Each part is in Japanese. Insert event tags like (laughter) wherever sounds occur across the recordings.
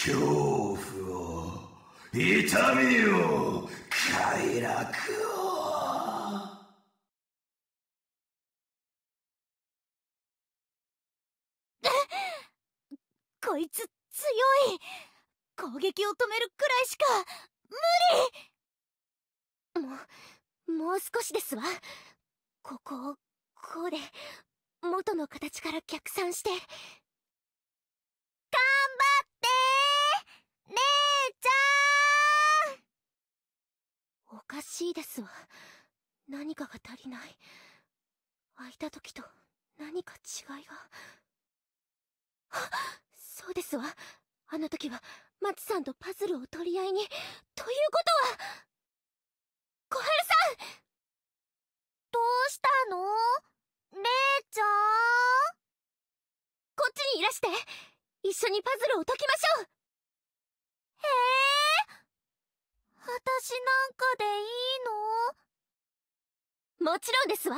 恐怖を痛みを快楽をこいつ強い攻撃を止めるくらいしか無理ももう少しですわここをこうで元の形から逆算してかしいですわ。何かが足りない。開いた時と何か違いが。あそうですわ。あの時は、マチさんとパズルを取り合いに。ということは、小春さんどうしたのレイちゃんこっちにいらして一緒にパズルを解きましょう私なんかでいいのもちろんですわ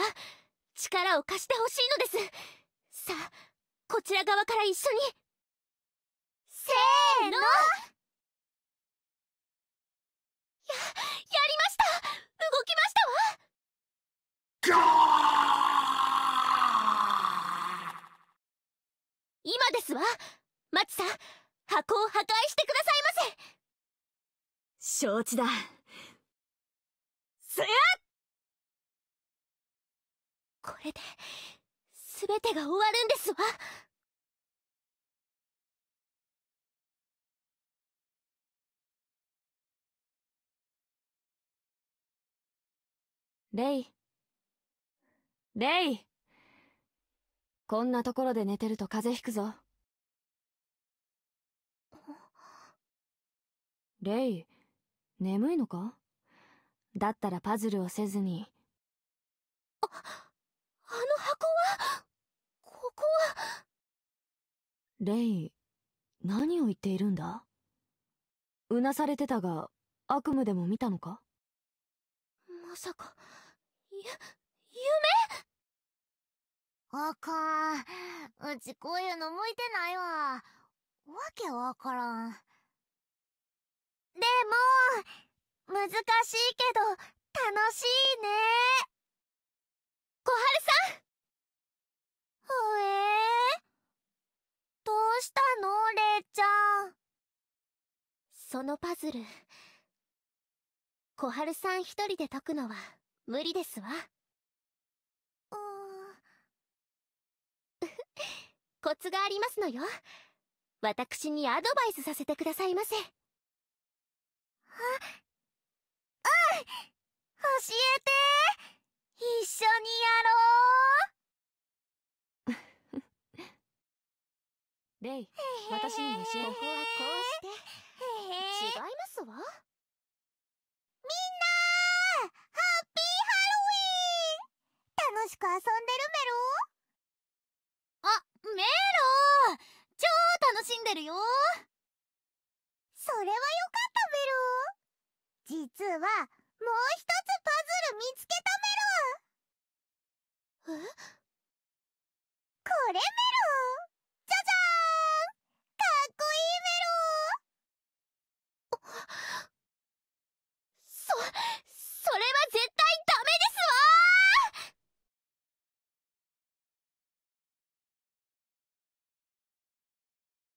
力を貸してほしいのですさあこちら側から一緒にせーのややりました動きましたわ今ですわマチさん箱を破壊してくださいませ承知だすやこれで全てが終わるんですわレイレイこんなところで寝てると風邪ひくぞレイ眠いのかだったらパズルをせずに。あ、あの箱はここはレイ、何を言っているんだうなされてたが、悪夢でも見たのかまさか、ゆ、夢あかん。うちこういうの向いてないわ。わけわからん。でも難しいけど楽しいね小春さんほえー、どうしたのれいちゃんそのパズル小春さん一人で解くのは無理ですわうん (laughs) コツがありますのよ私にアドバイスさせてくださいませうん教えて一緒にやろうレイ私にものここはこうして違いますわみんなハッピーハロウィン楽しく遊んでるメロあメロ超楽しんでるよそれはよかった実はもう一